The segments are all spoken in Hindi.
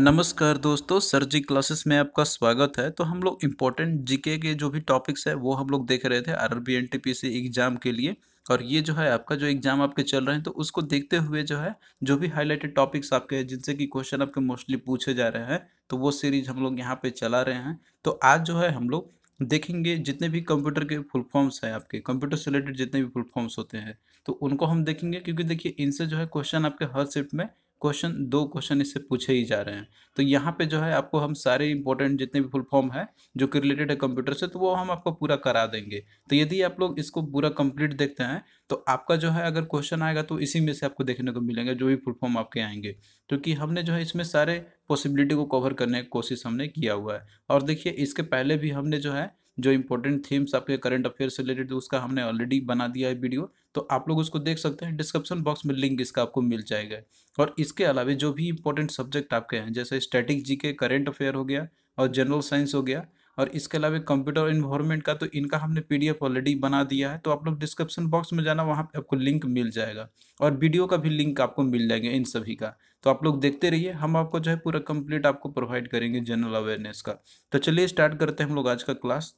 नमस्कार दोस्तों सर जी क्लासेस में आपका स्वागत है तो हम लोग इम्पोर्टेंट जीके के जो भी टॉपिक्स है वो हम लोग देख रहे थे R B N T P C exam के लिए और ये जो है आपका जो एग्जाम आपके चल रहे हैं तो उसको देखते हुए जो है जो भी हाईलाइटेड टॉपिक्स आपके हैं जिनसे कि क्वेश्चन आपके मोस्टली पूछे जा रहे हैं तो वो सीरीज हम लोग यहाँ पे चला रहे हैं तो आज जो है हम लोग देखेंगे जितने भी कंप्यूटर के फुल फॉर्म्स हैं आपके कंप्यूटर से रिलेटेड जितने भी फुल फॉर्म्स होते हैं तो उनको हम देखेंगे क्योंकि देखिए इनसे जो है क्वेश्चन आपके हर शिफ्ट में क्वेश्चन दो क्वेश्चन इससे पूछे ही जा रहे हैं तो यहाँ पे जो है आपको हम सारे इंपॉर्टेंट जितने भी फुल फॉर्म है जो कि रिलेटेड है कंप्यूटर से तो वो हम आपको पूरा करा देंगे तो यदि आप लोग इसको पूरा कंप्लीट देखते हैं तो आपका जो है अगर क्वेश्चन आएगा तो इसी में से आपको देखने को मिलेंगे जो भी फुल फॉर्म आपके आएंगे क्योंकि तो हमने जो है इसमें सारे पॉसिबिलिटी को कवर करने की कोशिश हमने किया हुआ है और देखिए इसके पहले भी हमने जो है जो इम्पोर्टेंट थीम्स आपके करंट अफेयर से रिलेटेड तो उसका हमने ऑलरेडी बना दिया है वीडियो तो आप लोग उसको देख सकते हैं डिस्क्रिप्शन बॉक्स में लिंक इसका आपको मिल जाएगा और इसके अलावा जो भी इंपॉर्टेंट सब्जेक्ट आपके हैं जैसे स्टैटिक जी के करेंट अफेयर हो गया और जनरल साइंस हो गया और इसके अलावा कंप्यूटर इन्वायरमेंट का तो इनका हमने पीडीएफ ऑलरेडी बना दिया है तो आप लोग डिस्क्रिप्शन बॉक्स में जाना वहाँ पे आपको लिंक मिल जाएगा और वीडियो का भी लिंक आपको मिल जाएगा इन सभी का तो आप लोग देखते रहिए हम आपको जो है पूरा कंप्लीट आपको प्रोवाइड करेंगे जनरल अवेयरनेस का तो चलिए स्टार्ट करते हैं हम लोग आज का क्लास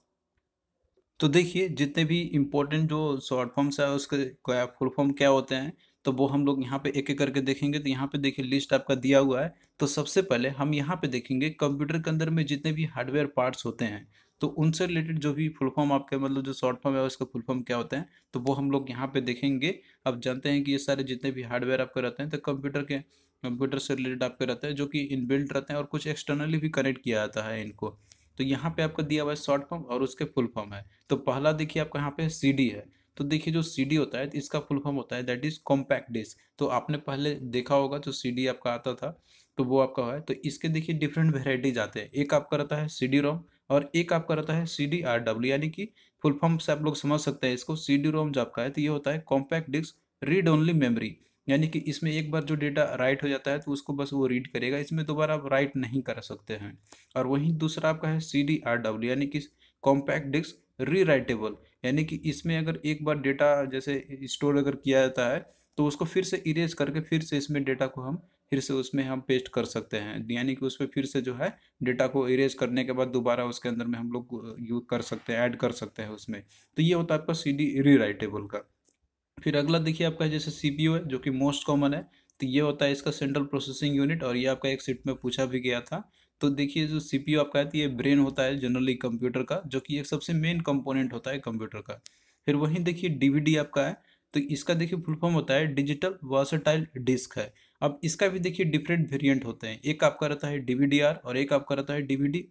तो देखिए जितने भी इम्पोर्टेंट जो शॉर्ट फॉर्म्स है उसके क्या फुल फॉर्म क्या होते हैं तो वो हम लोग यहाँ पे एक एक करके देखेंगे तो यहाँ पे देखिए लिस्ट आपका दिया हुआ है तो सबसे पहले हम यहाँ पे देखेंगे कंप्यूटर के अंदर में जितने भी हार्डवेयर पार्ट्स होते हैं तो उनसे रिलेटेड जो भी फुल फॉर्म आपके मतलब जो शॉर्ट फॉर्म है उसका फुल फॉर्म क्या होता है तो वो हम लोग यहाँ पे देखेंगे अब जानते हैं कि ये सारे जितने भी हार्डवेयर आपके रहते हैं तो कंप्यूटर के कंप्यूटर से रिलेटेड आपके रहते हैं जो कि इनबिल्ट रहते हैं और कुछ एक्सटर्नली भी कनेक्ट किया जाता है इनको तो यहाँ पे आपका दिया हुआ है शॉर्ट फॉर्म और उसके फुल फॉर्म है तो पहला देखिए आपका यहाँ पे सी है तो देखिए जो सी होता है इसका फुल फॉर्म होता है दैट इज़ कॉम्पैक्ट डिस्क तो आपने पहले देखा होगा जो सी आपका आता था तो वो आपका है तो इसके देखिए डिफरेंट वेराइटीज आते हैं एक आपका रहता है सी रोम और एक आपका रहता है सी डी आर डब्ल्यू यानी कि फुल फॉर्म से आप लोग समझ सकते हैं इसको सी डी रोम जो आपका है तो ये होता है compact disc read only memory यानी कि इसमें एक बार जो डेटा राइट हो जाता है तो उसको बस वो रीड करेगा इसमें दोबारा आप राइट नहीं कर सकते हैं और वहीं दूसरा आपका है सी डी आर डब्ल्यू यानी कि कॉम्पैक्ट डिस्क रीराइटेबल यानी कि इसमें अगर एक बार डेटा जैसे स्टोर अगर किया जाता है तो उसको फिर से इरेज करके फिर से इसमें डेटा को हम फिर से उसमें हम पेस्ट कर सकते हैं यानी कि उस पर फिर से जो है डेटा को इरेज करने के बाद दोबारा उसके अंदर में हम लोग यूज कर सकते हैं ऐड कर सकते हैं उसमें तो ये होता है आपका सी डी रीराइटेबल का फिर अगला देखिए आपका जैसे सीपीयू है जो कि मोस्ट कॉमन है तो ये होता है इसका सेंट्रल प्रोसेसिंग यूनिट और ये आपका एक सीट में पूछा भी गया था तो देखिए जो सी पी आपका है तो ये ब्रेन होता है जनरली कंप्यूटर का जो कि एक सबसे मेन कंपोनेंट होता है कंप्यूटर का फिर वहीं देखिए डीवीडी आपका है तो इसका देखिए फुल फॉर्म होता है डिजिटल वर्सटाइल डिस्क है अब इसका भी देखिए डिफरेंट वेरिएंट होते हैं एक आपका रहता है डी और एक आपका रहता है डी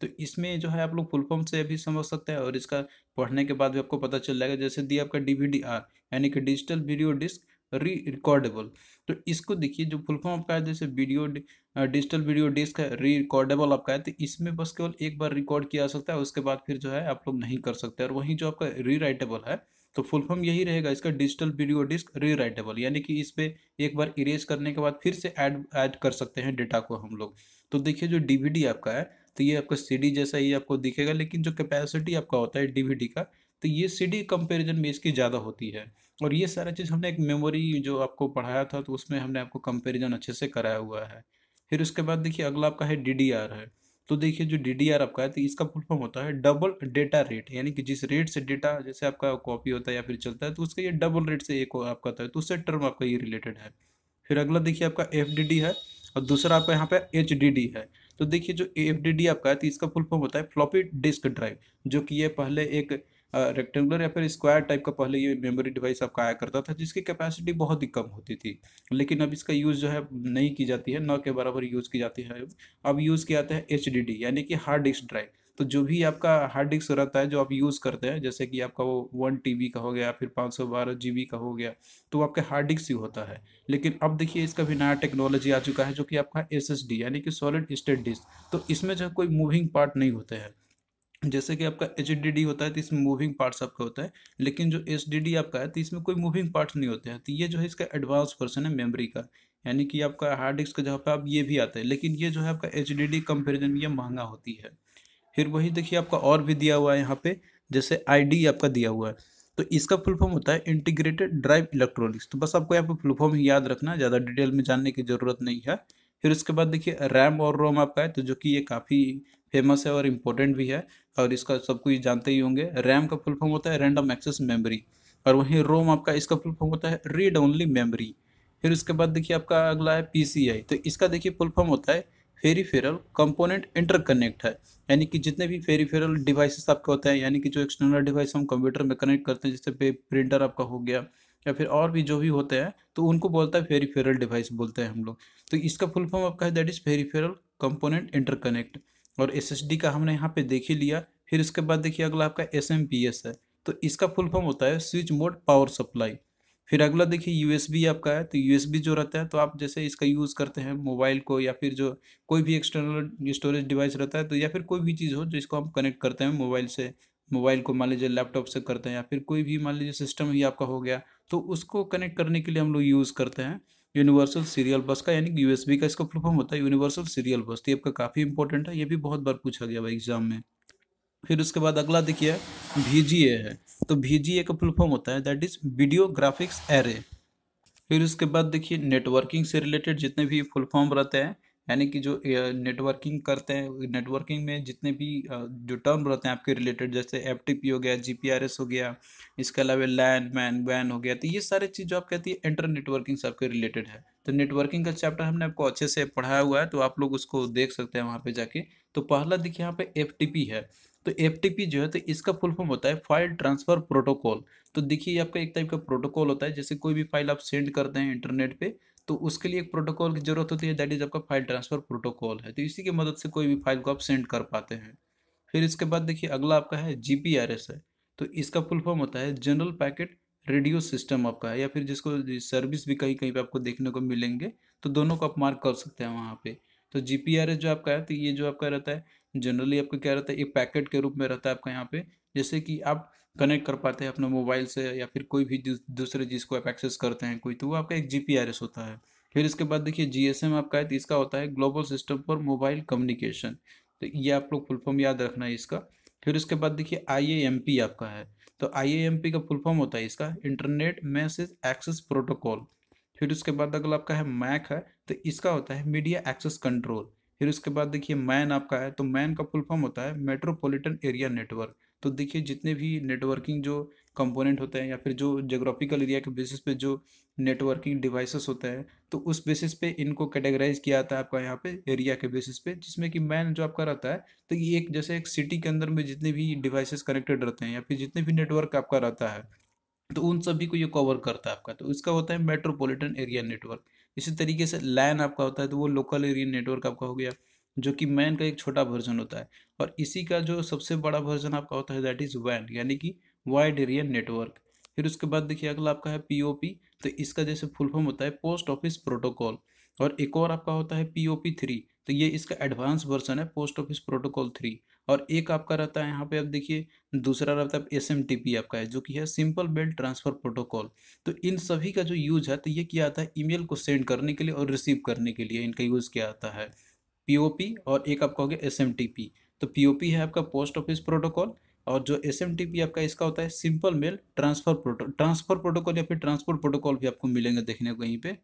तो इसमें जो है आप लोग फुलफॉर्म से भी समझ सकते हैं और इसका पढ़ने के बाद भी आपको पता चल जाएगा जैसे दिया आपका डी यानी कि digital video disc re recordable तो इसको देखिए जो फुल फॉर्म आपका है जैसे वीडियो डिजिटल वीडियो डिस्क है री रिकॉर्डेबल आपका है तो इसमें बस केवल एक बार रिकॉर्ड किया जा सकता है उसके बाद फिर जो है आप लोग नहीं कर सकते और वहीं जो आपका री राइटेबल है तो फुल फॉर्म यही रहेगा इसका डिजिटल वीडियो डिस्क रीराइटेबल यानी कि इस पर एक बार इरेज करने के बाद फिर से ऐड ऐड कर सकते हैं डेटा को हम लोग तो देखिए जो डीवीडी आपका है तो ये आपका सीडी जैसा ही आपको दिखेगा लेकिन जो कैपेसिटी आपका होता है डीवीडी का तो ये सीडी कंपैरिजन में इसकी ज़्यादा होती है और ये सारा चीज़ हमने एक मेमोरी जो आपको पढ़ाया था तो उसमें हमने आपको कंपेरिजन अच्छे से कराया हुआ है फिर उसके बाद देखिए अगला आपका है डी है तो देखिए जो डी आपका है तो इसका फुल फॉर्म होता है डबल डेटा रेट यानी कि जिस रेट से डेटा जैसे आपका कॉपी होता है या फिर चलता है तो उसका ये डबल रेट से एक आपका होता है तो उससे टर्म आपका ये रिलेटेड है फिर अगला देखिए आपका एफ है और दूसरा आपका यहाँ पे एच है तो देखिए जो एफ आपका है तो इसका फुल फॉर्म होता है फ्लॉपी डिस्क ड्राइव जो कि ये पहले एक रेक्टेंगुलर या फिर स्क्वायर टाइप का पहले ये मेमोरी डिवाइस आपका आया करता था जिसकी कैपेसिटी बहुत ही कम होती थी लेकिन अब इसका यूज़ जो है नहीं की जाती है न के बराबर यूज़ की जाती है अब यूज़ किया जाता है एच यानी कि हार्ड डिस्क ड्राइव तो जो भी आपका हार्ड डिस्क रहता है जो आप यूज़ करते हैं जैसे कि आपका वो वन टी का हो गया फिर पाँच सौ बारह जी का हो गया तो वो आपके हार्ड डिस्क ही होता है लेकिन अब देखिए इसका भी नया टेक्नोलॉजी आ चुका है जो कि आपका एस यानी कि सॉलिड स्टेट डिस्क तो इसमें जो कोई मूविंग पार्ट नहीं होते हैं जैसे कि आपका एच होता है तो इसमें मूविंग पार्ट्स आपका होता है लेकिन जो एस आपका है तो इसमें कोई मूविंग पार्ट्स नहीं होते हैं तो ये जो है इसका एडवांस वर्सन है मेमोरी का यानी कि आपका हार्ड डिस्क का जहाँ पर आप ये भी आता है लेकिन ये जो है आपका एच डी डी कंपेरिजन में ये महंगा होती है फिर वही देखिए आपका और भी दिया हुआ है यहाँ पे जैसे आई आपका दिया हुआ है तो इसका फुल फॉर्म होता है इंटीग्रेटेड ड्राइव इलेक्ट्रॉनिक्स तो बस आपको यहाँ पे फुल फॉर्म याद रखना ज़्यादा डिटेल में जानने की ज़रूरत नहीं है फिर उसके बाद देखिए रैम और रोम आपका है तो जो कि ये काफ़ी फेमस है और इम्पोर्टेंट भी है और इसका सब कुछ जानते ही होंगे रैम का फुल फॉर्म होता है रैंडम एक्सेस मेमोरी और वहीं रोम आपका इसका फुल फॉर्म होता है रीड ओनली मेमोरी फिर उसके बाद देखिए आपका अगला है पी तो इसका देखिए फुल फॉर्म होता है फेरी फेरल कंपोनेंट इंटरकनेक्ट है यानी कि जितने भी फेरी फेरल डिवाइसेस आपके होते हैं यानी कि जो एक्सटर्नल डिवाइस हम कंप्यूटर में कनेक्ट करते हैं जैसे प्रिंटर आपका हो गया या फिर और भी जो भी होते हैं तो उनको बोलता है फेरी फेरल डिवाइस बोलते हैं हम लोग तो इसका फुल फॉर्म आपका है that is peripheral component interconnect और एस का हमने यहाँ पे देख ही लिया फिर इसके बाद देखिए अगला आपका एस है तो इसका फुल फॉर्म होता है स्विच मोड पावर सप्लाई फिर अगला देखिए यूएसबी आपका है तो यूएसबी जो रहता है तो आप जैसे इसका यूज़ करते हैं मोबाइल को या फिर जो कोई भी एक्सटर्नल स्टोरेज डिवाइस रहता है तो या फिर कोई भी चीज़ हो जिसको हम कनेक्ट करते हैं मोबाइल से मोबाइल को मान लीजिए लैपटॉप से करते हैं या फिर कोई भी मान लीजिए सिस्टम ही आपका हो गया तो उसको कनेक्ट करने के लिए हम लोग यूज़ करते हैं यूनिवर्सल सीरियल बस का यानी यूएसबी का इसका फुल फॉर्म होता है यूनिवर्सल सीरियल बस तो ये आपका काफ़ी इंपॉर्टेंट है ये भी बहुत बार पूछा गया भाई एग्जाम में फिर उसके बाद अगला देखिए वी है तो वी का फुल फॉर्म होता है that is video graphics array फिर उसके बाद देखिए नेटवर्किंग से रिलेटेड जितने भी फुल फॉर्म रहते हैं यानी कि जो नेटवर्किंग करते हैं नेटवर्किंग में जितने भी जो टर्म रहते हैं आपके रिलेटेड जैसे एफ हो गया जी हो गया इसके अलावा लैन मैन वैन हो गया तो ये सारे चीज़ जो आप कहती है इंटर नेटवर्किंग से आपके रिलेटेड है तो नेटवर्किंग का चैप्टर हमने आपको अच्छे से पढ़ाया हुआ है तो आप लोग उसको देख सकते हैं वहाँ पर जाके तो पहला देखिए यहाँ पे एफ है तो एफ जो है तो इसका फुल फॉर्म होता है फाइल ट्रांसफ़र प्रोटोकॉल तो देखिए आपका एक टाइप का प्रोटोकॉल होता है जैसे कोई भी फाइल आप सेंड करते हैं इंटरनेट पे तो उसके लिए एक प्रोटोकॉल की ज़रूरत होती है दैट इज़ आपका फाइल ट्रांसफ़र प्रोटोकॉल है तो इसी की मदद से कोई भी फाइल को आप सेंड कर पाते हैं फिर इसके बाद देखिए अगला आपका है जी है तो इसका फुल फॉर्म होता है जनरल पैकेट रेडियो सिस्टम आपका है या फिर जिसको सर्विस भी कहीं कहीं पे आपको देखने को मिलेंगे तो दोनों को आप मार्क कर सकते हैं वहाँ पे तो जी जो आपका है तो ये जो आपका रहता है जनरली आपका क्या रहता है एक पैकेट के रूप में रहता है आपका यहाँ पे जैसे कि आप कनेक्ट कर पाते हैं अपने मोबाइल से या फिर कोई भी दूसरे चीज़ को आप एक्सेस करते हैं कोई तो वो आपका एक जी होता है फिर इसके बाद देखिए जी आपका है तो इसका होता है global system for mobile communication तो ये आप लोग फुल फॉर्म याद रखना है इसका फिर इसके बाद देखिए आई आपका है तो आई का फुल फॉर्म होता है इसका इंटरनेट मैसेज एक्सेस प्रोटोकॉल फिर उसके बाद अगला आपका है मैक है तो इसका होता है मीडिया एक्सेस कंट्रोल फिर उसके बाद देखिए मैन आपका है तो मैन का फुल फॉर्म होता है मेट्रोपॉलिटन एरिया नेटवर्क तो देखिए जितने भी नेटवर्किंग जो कंपोनेंट होता है या फिर जो जोग्राफिकल एरिया के बेसिस पे जो नेटवर्किंग डिवाइसेस होता है तो उस बेसिस पे इनको कैटेगराइज किया जाता है आपका यहाँ पे एरिया के बेसिस पे जिसमें कि मैन जो आपका रहता है तो ये एक जैसे एक सिटी के अंदर में जितने भी डिवाइसेस कनेक्टेड रहते हैं या फिर जितने भी नेटवर्क आपका रहता है तो उन सभी को ये कवर करता है आपका तो इसका होता है मेट्रोपोलिटन एरिया नेटवर्क इसी तरीके से लैन आपका होता है तो वो लोकल एरिया नेटवर्क आपका हो गया जो कि मैन का एक छोटा वर्जन होता है और इसी का जो सबसे बड़ा वर्जन आपका होता है दैट इज़ वैन यानी कि वाइड एरिया नेटवर्क फिर उसके बाद देखिए अगला आपका है पी तो इसका जैसे फुल फॉर्म होता है पोस्ट ऑफिस प्रोटोकॉल और एक और आपका होता है पी थ्री तो ये इसका एडवांस वर्जन है पोस्ट ऑफिस प्रोटोकॉल थ्री और एक आपका रहता है यहाँ पे आप देखिए दूसरा रहता है एस एम टी पी आपका है जो कि है सिंपल बेल्ट ट्रांसफ़र प्रोटोकॉल तो इन सभी का जो यूज है तो ये किया जाता है ईमेल को सेंड करने के लिए और रिसीव करने के लिए इनका यूज़ किया जाता है पीओपी और एक आपका हो गया एसएमटीपी तो पीओपी है आपका पोस्ट ऑफिस प्रोटोकॉल और जो एस एम टी पी आपका इसका होता है simple mail transfer proto transfer protocol या फिर ट्रांसपोर्ट प्रोटोकॉल भी आपको मिलेंगे देखने को यहीं पर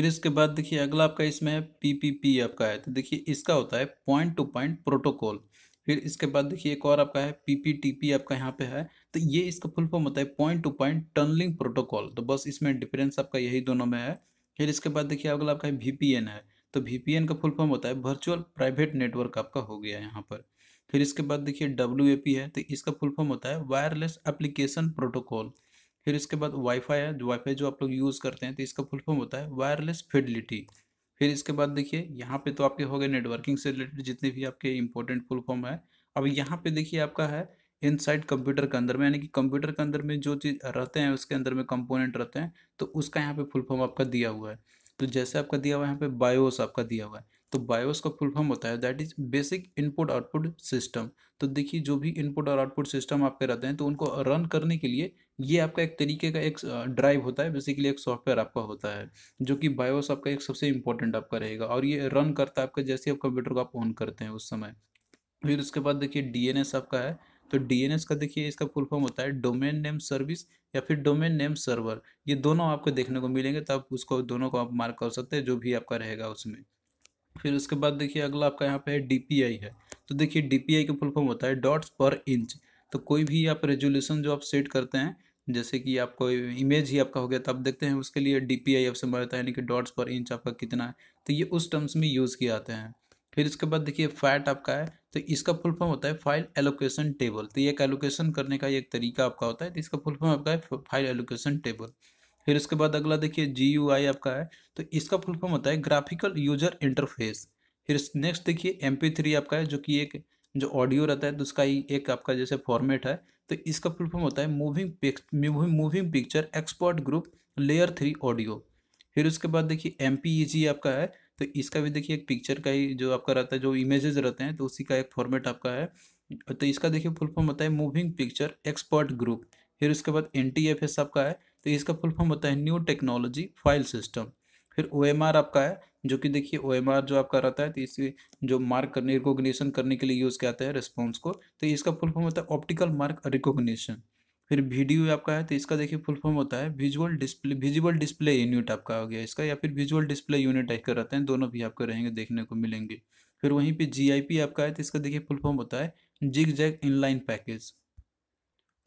फिर इसके बाद देखिए अगला आपका इसमें है पी पी पी आपका है तो देखिए इसका होता है पॉइंट टू पॉइंट प्रोटोकॉल फिर इसके बाद देखिए एक और आपका है पी पी टी पी आपका यहाँ पे है तो ये इसका फुल फॉर्म होता है point to point tunneling protocol तो बस इसमें डिफरेंस आपका यही दोनों में है फिर इसके बाद देखिए अगला आपका है वी पी एन है तो वी का फुल फॉर्म होता है वर्चुअल प्राइवेट नेटवर्क आपका हो गया यहाँ पर फिर इसके बाद देखिए डब्ल्यू है तो इसका फुल फॉर्म होता है वायरलेस एप्लीकेशन प्रोटोकॉल फिर इसके बाद वाईफाई है जो वाईफाई जो आप लोग यूज़ करते हैं तो इसका फुल फॉर्म होता है वायरलेस फेडिलिटी फिर इसके बाद देखिए यहाँ पे तो आपके हो गए नेटवर्किंग से रिलेटेड जितने भी आपके इंपॉर्टेंट फुल फॉर्म है अब यहाँ पे देखिए आपका है इनसाइड कंप्यूटर के अंदर में यानी कि कंप्यूटर के अंदर में जो चीज़ रहते हैं उसके अंदर में कंपोनेंट रहते हैं तो उसका यहाँ पे फुल फॉर्म आपका दिया हुआ है तो जैसे आपका दिया हुआ है यहाँ पे बायोस आपका दिया हुआ है तो बायोस का फुल फॉर्म होता है that is basic input output system तो देखिए जो भी इनपुट और आउटपुट सिस्टम आपके रहते हैं तो उनको रन करने के लिए ये आपका एक तरीके का एक ड्राइव होता है बेसिकली एक सॉफ्टवेयर आपका होता है जो कि बायोस आपका एक सबसे इंपॉर्टेंट आपका रहेगा और ये रन करता है आपका जैसे आप कंप्यूटर को आप ऑन करते हैं उस समय फिर उसके बाद देखिए डी आपका है तो डीएनएस का देखिए इसका फुल फॉर्म होता है डोमेन नेम सर्विस या फिर डोमेन नेम सर्वर ये दोनों आपको देखने को मिलेंगे तो आप उसको दोनों को आप मार्क कर सकते हैं जो भी आपका रहेगा उसमें फिर उसके बाद देखिए अगला आपका यहाँ पे है डी है तो देखिए डी का फुल फॉर्म होता है डॉट्स पर इंच तो कोई भी आप रेजोल्यूशन जो आप सेट करते हैं जैसे कि आपको इमेज ही आपका हो गया तो आप देखते हैं उसके लिए डी पी आई आपसे मारता है यानी कि डॉट्स पर इंच आपका कितना है तो ये उस टर्म्स में यूज़ किए जाते हैं फिर इसके बाद देखिए फैट आपका है तो इसका फुल फॉर्म होता है फाइल एलोकेशन टेबल तो ये एक एलोकेशन करने का एक तरीका आपका होता है तो इसका फुल फॉर्म आपका है फाइल एलोकेशन टेबल फिर उसके बाद अगला देखिए जी यू आई आपका है तो इसका फुल फॉर्म होता है ग्राफिकल यूजर इंटरफेस फिर नेक्स्ट देखिए एम पी थ्री आपका है जो कि एक जो ऑडियो रहता है तो उसका ही एक आपका जैसे फॉर्मेट है तो इसका फुल फॉर्म होता है moving moving picture expert group layer three audio फिर उसके बाद देखिए एम पी ई जी आपका है तो इसका भी देखिए एक पिक्चर का ही जो आपका रहता है जो इमेजेस रहते हैं तो उसी का एक फॉर्मेट आपका है तो इसका देखिए फुल फॉर्म होता है मूविंग पिक्चर एक्सपर्ट ग्रुप फिर उसके बाद एन टी एफ एस आपका है तो इसका फुल फॉर्म होता है न्यू टेक्नोलॉजी फाइल सिस्टम फिर ओ एम आर आपका है जो कि देखिए ओ एम आर जो आपका रहता है तो इसी जो मार्क करने रिकोगनीशन करने के लिए यूज़ किया जाता है रिस्पॉन्स को तो इसका फुल फॉर्म होता है ऑप्टिकल मार्क रिकोगनीशन फिर वीडियो आपका है तो इसका देखिए फुल फॉर्म होता है visual display visual display unit आपका हो गया इसका या फिर विजुअल डिस्प्ले यूनिट टाइप का रहते हैं दोनों भी आपको रहेंगे देखने को मिलेंगे फिर वहीं पे जीआईपी आपका है तो इसका देखिए फुल फॉर्म होता है जिग जैग इनलाइन पैकेज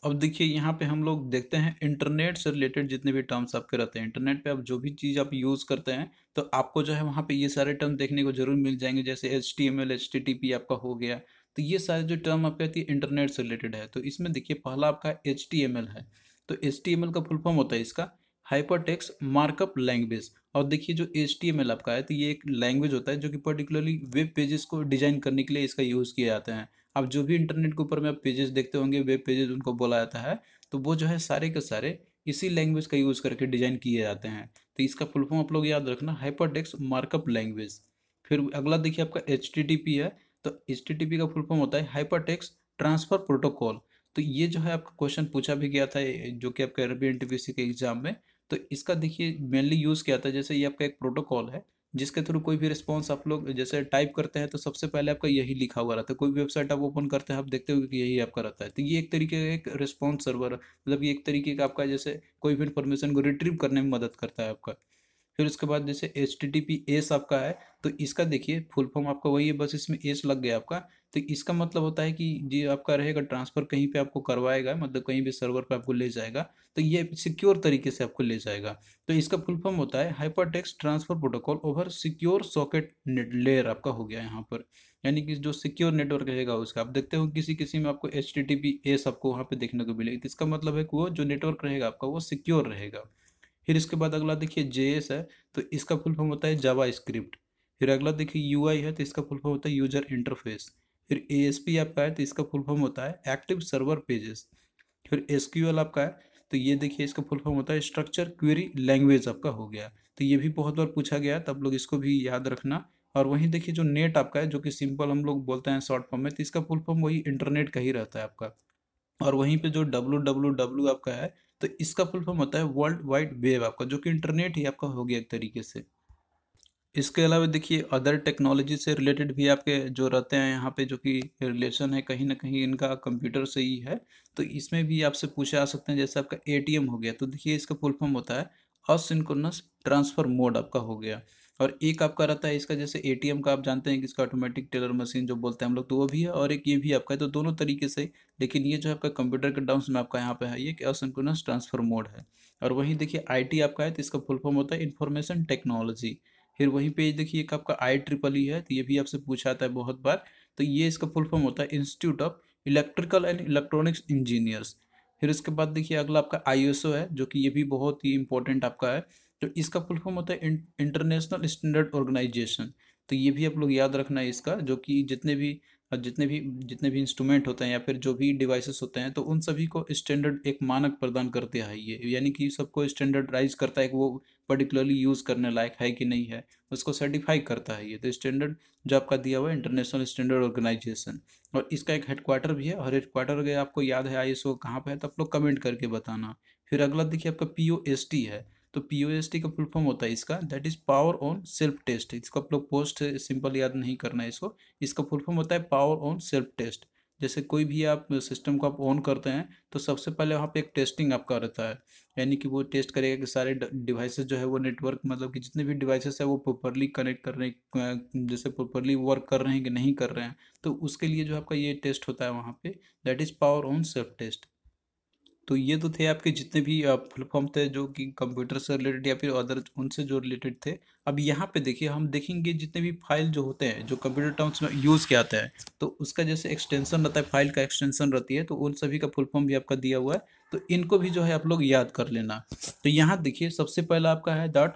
अब देखिए यहाँ पे हम लोग देखते हैं इंटरनेट से रिलेटेड जितने भी टर्म्स आपके रहते हैं इंटरनेट पे आप जो भी चीज़ आप यूज़ करते हैं तो आपको जो है वहाँ पे ये सारे टर्म देखने को जरूर मिल जाएंगे जैसे एच टी आपका हो गया तो ये सारे जो टर्म आपके आती है इंटरनेट से रिलेटेड है तो इसमें देखिए पहला आपका एच है तो एच का फुल फॉर्म होता है इसका हाइपर टेक्स मार्कअप लैंग्वेज और देखिए जो एच आपका है तो ये एक लैंग्वेज होता है जो कि पर्टिकुलरली वेब पेजेस को डिजाइन करने के लिए इसका यूज़ किया जाता है आप जो भी इंटरनेट के ऊपर में आप पेजेस देखते होंगे वेब पेजेस उनको बोला जाता है तो वो जो है सारे के सारे इसी लैंग्वेज का यूज़ करके डिज़ाइन किए जाते हैं तो इसका फुल फॉर्म आप लोग याद रखना हाइपर मार्कअप लैंग्वेज फिर अगला देखिए आपका एच है तो एच का फुल फॉर्म होता है हाइपर ट्रांसफर प्रोटोकॉल तो ये जो है आपका क्वेश्चन पूछा भी गया था जो कि आपके अरबी एन के एग्जाम में तो इसका देखिए मेनली यूज़ किया था जैसे ये आपका एक प्रोटोकॉल है जिसके थ्रू कोई भी रिस्पॉन्स आप लोग जैसे टाइप करते हैं तो सबसे पहले आपका यही लिखा हुआ रहता है कोई भी वेबसाइट आप ओपन करते हैं आप देखते हो कि यही आपका रहता है तो ये एक तरीके का एक रिस्पॉन्स सर्वर मतलब ये एक तरीके का आपका जैसे कोई भी इन्फॉर्मेशन को रिट्रीव करने में मदद करता है आपका फिर उसके बाद जैसे H T T P S आपका है तो इसका देखिए फुल फॉर्म आपका वही है बस इसमें एस लग गया आपका तो इसका मतलब होता है कि ये आपका रहेगा ट्रांसफ़र कहीं पे आपको करवाएगा मतलब कहीं भी सर्वर पे आपको ले जाएगा तो ये सिक्योर तरीके से आपको ले जाएगा तो इसका फुल फॉर्म होता है hyper text transfer protocol over secure socket layer आपका हो गया यहाँ पर यानी कि जो सिक्योर नेटवर्क रहेगा उसका आप देखते हो किसी किसी में आपको H T T P S आपको वहाँ पर देखने को मिलेगी तो इसका मतलब है कि वो जो नेटवर्क रहेगा आपका वो सिक्योर रहेगा फिर इसके बाद अगला देखिए जे है तो इसका फुल फॉर्म होता है जावा स्क्रिप्ट फिर अगला देखिए यू है तो इसका फुल फॉर्म होता है यूजर इंटरफेस फिर ए आपका है तो इसका फुल फॉर्म होता है एक्टिव सर्वर पेजेस फिर एस आपका है तो ये देखिए इसका फुल फॉर्म होता है स्ट्रक्चर क्वेरी लैंग्वेज आपका हो गया तो ये भी बहुत बार पूछा गया तो आप लोग इसको भी याद रखना और वहीं देखिए जो नेट आपका है जो कि सिंपल हम लोग बोलते हैं शॉर्ट फॉर्म में तो इसका फुल फॉर्म वही इंटरनेट का ही रहता है आपका और वहीं पे जो डब्लू डब्लू डब्लू आपका है तो इसका फुल फॉर्म होता है वर्ल्ड वाइड वेब आपका जो कि इंटरनेट ही आपका हो गया एक तरीके से इसके अलावा देखिए अदर टेक्नोलॉजी से रिलेटेड भी आपके जो रहते हैं यहाँ पे जो कि रिलेशन है कहीं ना कहीं इनका कंप्यूटर से ही है तो इसमें भी आपसे पूछे आ सकते हैं जैसे आपका एटीएम हो गया तो देखिए इसका फुल फॉर्म होता है असिंक्रोनस ट्रांसफ़र मोड आपका हो गया और एक आपका रहता है इसका जैसे एटीएम का आप जानते हैं कि इसका ऑटोमेटिक टेलर मशीन जो बोलते हैं हम लोग तो वो भी है और एक ये भी आपका है तो दोनों तरीके से लेकिन ये जो है आपका कंप्यूटर का डाउन में आपका यहाँ पे है ये कि असंकुनस ट्रांसफर मोड है और वहीं देखिए आई आपका है तो इसका फुल फॉर्म होता है इन्फॉर्मेशन टेक्नोलॉजी फिर वहीं पर देखिए एक आपका आई ट्रिपल ई है तो ये भी आपसे पूछा आता है बहुत बार तो ये इसका फुल फॉर्म होता है institute of electrical and electronics engineers फिर उसके बाद देखिए अगला आपका आई है जो कि ये भी बहुत ही इंपॉर्टेंट आपका है तो इसका फुल फॉर्म होता है इंटरनेशनल स्टैंडर्ड ऑर्गेनाइजेशन तो ये भी आप लोग याद रखना है इसका जो कि जितने भी जितने भी जितने भी इंस्ट्रूमेंट होते हैं या फिर जो भी डिवाइसेस होते हैं तो उन सभी को स्टैंडर्ड एक मानक प्रदान करते हैं ये यानी कि सबको स्टैंडर्डाइज करता है कि वो पर्टिकुलरली यूज़ करने लायक है कि नहीं है उसको सर्टिफाई करता है ये तो स्टैंडर्ड जो आपका दिया हुआ है इंटरनेशनल स्टैंडर्ड ऑर्गेनाइजेशन और इसका एक हेडक्वार्टर भी है और हेडक्वार्टर अगर आपको याद है आई एस कहाँ पर है तो आप लोग कमेंट करके बताना फिर अगला देखिए आपका पी है तो पी ओ एस टी का फुलफॉर्म होता है इसका that is power on self test इसका आप लोग पोस्ट सिंपल याद नहीं करना है इसको इसका फुलफॉर्म होता है पावर ऑन सेल्फ टेस्ट जैसे कोई भी आप सिस्टम को आप ऑन करते हैं तो सबसे पहले वहाँ पे एक टेस्टिंग आपका रहता है यानी कि वो टेस्ट करेगा कि सारे डिवाइसेस जो है वो नेटवर्क मतलब कि जितने भी डिवाइसेस है वो प्रॉपरली कनेक्ट कर रहे हैं जैसे प्रॉपरली वर्क कर रहे हैं कि नहीं कर रहे हैं तो उसके लिए जो आपका ये टेस्ट होता है वहाँ पे that is power on self test तो ये तो थे आपके जितने भी फुलफॉर्म थे जो कि कंप्यूटर से रिलेटेड या फिर अदर उनसे जो रिलेटेड थे अब यहाँ पे देखिए हम देखेंगे जितने भी फाइल जो होते हैं जो कंप्यूटर टर्म्स में यूज़ किया जाता है तो उसका जैसे एक्सटेंशन रहता है फाइल का एक्सटेंशन रहती है तो उन सभी का फुलफॉर्म भी आपका दिया हुआ है तो इनको भी जो है आप लोग याद कर लेना तो यहाँ देखिए सबसे पहला आपका है dot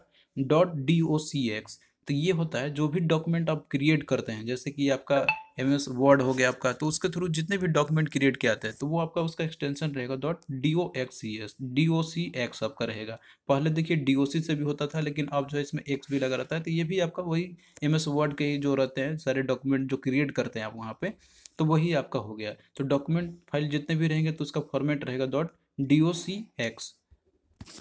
dot D O C X तो ये होता है जो भी डॉक्यूमेंट आप क्रिएट करते हैं जैसे कि आपका एम एस वर्ड हो गया आपका तो उसके थ्रू जितने भी डॉक्यूमेंट क्रिएट किया जाते हैं तो वो आपका उसका एक्सटेंशन रहेगा dot D O X C S D O C X आपका रहेगा पहले देखिए डी ओ सी से भी होता था लेकिन अब जो है इसमें एक्स भी लगा रहता है तो ये भी आपका वही एम एस वर्ड के ही जो रहते हैं सारे डॉक्यूमेंट जो क्रिएट करते हैं आप वहाँ पर तो वही आपका हो गया तो डॉक्यूमेंट फाइल जितने भी रहेंगे तो उसका फॉर्मेट रहेगा dot D O C X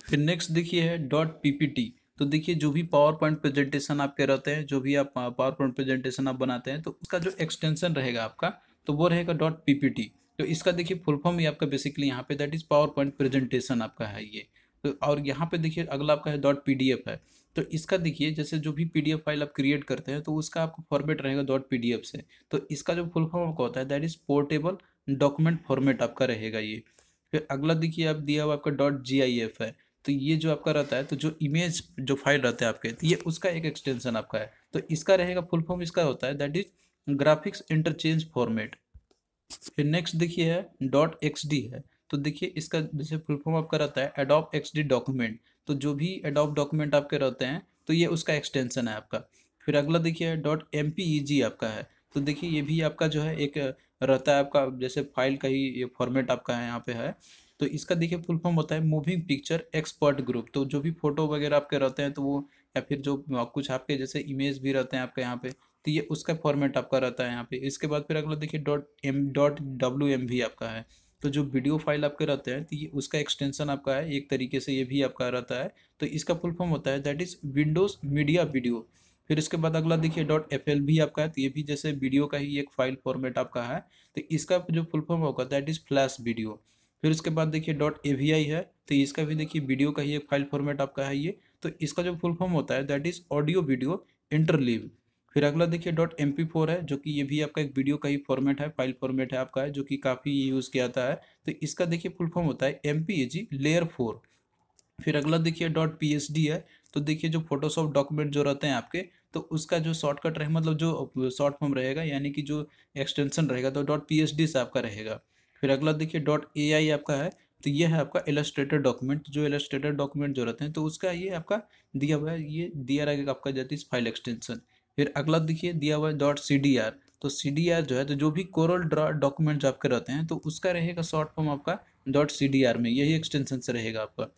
फिर नेक्स्ट देखिए है डॉट पी पी टी तो देखिए जो भी पावर पॉइंट प्रेजेंटेशन आपके रहते हैं जो भी आप पावर पॉइंट प्रेजेंटेशन आप बनाते हैं तो उसका जो एक्सटेंशन रहेगा आपका तो वो रहेगा डॉट पीपीटी तो इसका देखिए फुल फॉर्म ही आपका बेसिकली यहाँ पे that is PowerPoint presentation आपका है ये तो और यहाँ पे देखिए अगला आपका है डॉट पी है तो इसका देखिए जैसे जो भी पी फाइल आप क्रिएट करते हैं तो उसका आपका फॉर्मेट रहेगा डॉट पी से तो इसका जो फुल फॉर्म आपका होता है that is portable document format आपका रहेगा ये फिर अगला देखिए आप दिया हुआ आपका डॉट जी है तो ये जो आपका रहता है तो जो इमेज जो फाइल रहता है आपके तो ये उसका एक एक्सटेंशन आपका है तो इसका रहेगा फुल फॉर्म इसका होता है that is graphics interchange format फिर नेक्स्ट देखिए है डॉट एक्स डी है तो देखिए इसका जैसे फुल फॉर्म आपका रहता है एडोप एक्स डी डॉक्यूमेंट तो जो भी एडोप डॉक्यूमेंट आपके रहते हैं तो ये उसका एक्सटेंशन है आपका फिर अगला देखिए dot M P E G आपका है तो देखिए ये भी आपका जो है एक रहता है आपका जैसे फाइल का ही ये फॉर्मेट आपका है यहाँ पे है तो इसका देखिए फुल फॉर्म होता है मूविंग पिक्चर एक्सपर्ट ग्रुप तो जो भी फोटो वगैरह आपके रहते हैं तो वो या फिर जो कुछ आपके जैसे इमेज भी रहते हैं आपके यहाँ पे तो ये उसका फॉर्मेट आपका रहता है यहाँ पे इसके बाद फिर अगला देखिए dot M dot W M भी आपका है तो जो वीडियो फाइल आपके रहते हैं तो ये उसका एक्सटेंशन आपका है एक तरीके से ये भी आपका रहता है तो इसका फुल फॉर्म होता है that is Windows media video फिर इसके बाद अगला देखिए डॉट एफ एल भी आपका है तो ये भी जैसे वीडियो का ही एक फाइल फॉर्मेट आपका है तो इसका जो फुल फॉर्म होगा दैट इज़ फ्लैश वीडियो फिर उसके बाद देखिए डॉट ए है तो इसका भी देखिए वीडियो का ही एक फाइल फॉर्मेट आपका है ये तो इसका जो फुल फॉर्म होता है that is audio video interleave फिर अगला देखिए डॉट एम है जो कि ये भी आपका एक वीडियो का ही फॉर्मेट है फाइल फॉर्मेट है आपका है जो कि काफ़ी यूज़ किया जाता है तो इसका देखिए फुल फॉर्म होता है एम लेयर फोर फिर अगला देखिए डॉट पी है तो देखिए जो फोटोशॉप डॉक्यूमेंट जो रहते हैं आपके तो उसका जो शॉर्टकट रहे मतलब जो शॉर्ट फॉर्म रहेगा यानी कि जो एक्सटेंशन रहेगा तो डॉट पी से आपका रहेगा फिर अगला देखिए डॉट ए आपका है तो ये है आपका इलस्ट्रेटर डॉक्यूमेंट जो इलस्ट्रेटर डॉक्यूमेंट जो रहते हैं तो उसका ये आपका दिया हुआ है ये दिया रहेगा आपका जाती है फाइल एक्सटेंशन फिर अगला देखिए दिया हुआ है डॉट सी डी आर तो सी डी आर जो है तो जो भी कोरल ड्रा डॉक्यूमेंट जो आपके रहते हैं तो उसका रहेगा शॉर्ट फॉर्म आपका डॉट सी डी आर में यही एक्सटेंशन से रहेगा आपका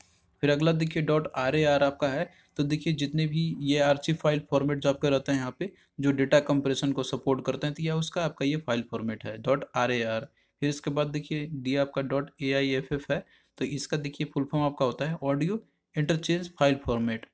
फिर अगला देखिए डॉट आर ए आर आपका है तो देखिए जितने भी ये आर्चिव फाइल फॉर्मेट जो आपका रहता है यहाँ पे जो डेटा कंप्रेशन को सपोर्ट करते हैं तो यह उसका आपका ये फाइल फॉर्मेट है डॉट आर ए आर फिर इसके बाद देखिए डी आपका dot A I F F है तो इसका देखिए फुल फॉर्म आपका होता है ऑडियो इंटरचेंज फाइल फॉर्मेट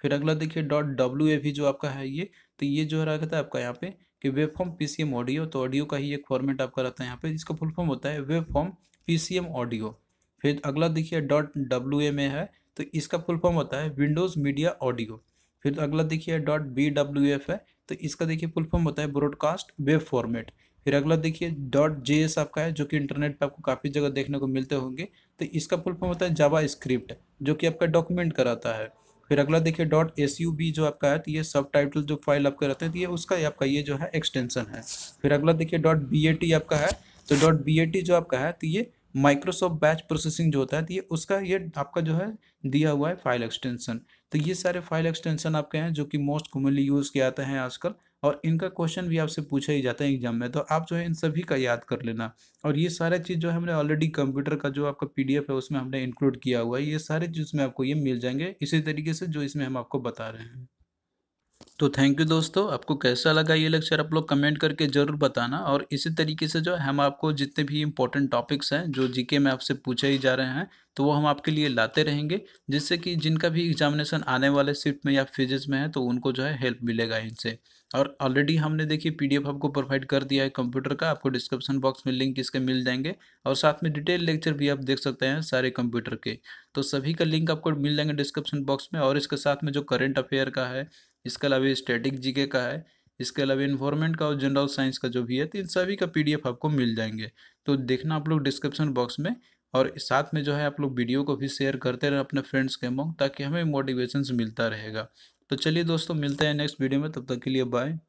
फिर अगला देखिए डॉट डब्ल्यू ए भी जो आपका है ये तो ये जो रहा है आपका यहाँ पे कि wave form P C M audio तो ऑडियो का ही एक फॉर्मेट आपका रहता है यहाँ पे इसका फुल फॉर्म होता है wave form P C M audio फिर अगला देखिए डॉट डब्ल्यू ए में है तो इसका फुल फॉर्म होता है विंडोज़ मीडिया ऑडियो फिर अगला देखिए डॉट बी डब्ल्यू एफ है तो इसका देखिए फुल फॉर्म होता है ब्रॉडकास्ट वेब फॉर्मेट फिर अगला देखिए डॉट जे आपका है जो कि इंटरनेट पर आपको काफ़ी जगह देखने को मिलते होंगे तो इसका फुल फॉर्म होता है जावा स्क्रिप्ट जो कि आपका डॉक्यूमेंट कराता है फिर अगला देखिए डॉट एस यू बी जो आपका है तो ये सब टाइटल जो फाइल आपके रहते हैं तो ये उसका आपका ये जो है एक्सटेंशन है फिर अगला देखिए डॉट बी ए टी आपका है तो डॉट बी ए टी जो आपका है तो ये माइक्रोसॉफ्ट बैच प्रोसेसिंग जो होता है तो ये उसका ये आपका जो है दिया हुआ है फाइल एक्सटेंशन तो ये सारे फाइल एक्सटेंशन आपके हैं जो कि मोस्ट कॉमनली यूज़ किए जाते हैं आजकल और इनका क्वेश्चन भी आपसे पूछा ही जाता है एग्जाम में तो आप जो है इन सभी का याद कर लेना और ये सारा चीज़ जो हमने ऑलरेडी कंप्यूटर का जो आपका पी है उसमें हमने इंक्लूड किया हुआ है ये सारे चीज़ में आपको ये मिल जाएंगे इसी तरीके से जो इसमें हम आपको बता रहे हैं तो थैंक यू दोस्तों आपको कैसा लगा ये लेक्चर आप लोग कमेंट करके ज़रूर बताना और इसी तरीके से जो है हम आपको जितने भी इंपॉर्टेंट टॉपिक्स हैं जो जीके में आपसे पूछे ही जा रहे हैं तो वो हम आपके लिए लाते रहेंगे जिससे कि जिनका भी एग्जामिनेशन आने वाले शिफ्ट में या फिजिक्स में है तो उनको जो है हेल्प मिलेगा इनसे और ऑलरेडी हमने देखिए पी आपको प्रोवाइड कर दिया है कंप्यूटर का आपको डिस्क्रिप्शन बॉक्स में लिंक इसके मिल जाएंगे और साथ में डिटेल लेक्चर भी आप देख सकते हैं सारे कंप्यूटर के तो सभी का लिंक आपको मिल जाएंगे डिस्क्रिप्शन बॉक्स में और इसके साथ में जो करेंट अफेयर का है इसके अलावा स्टैटिक जीके का है इसके अलावा इन्फॉर्मेंट का और जनरल साइंस का जो भी है तो इन सभी का पीडीएफ आपको मिल जाएंगे तो देखना आप लोग डिस्क्रिप्शन बॉक्स में और साथ में जो है आप लोग वीडियो को भी शेयर करते रहें अपने फ्रेंड्स के अमंग ताकि हमें मोटिवेशन मिलता रहेगा तो चलिए दोस्तों मिलते हैं नेक्स्ट वीडियो में तब तक के लिए बाय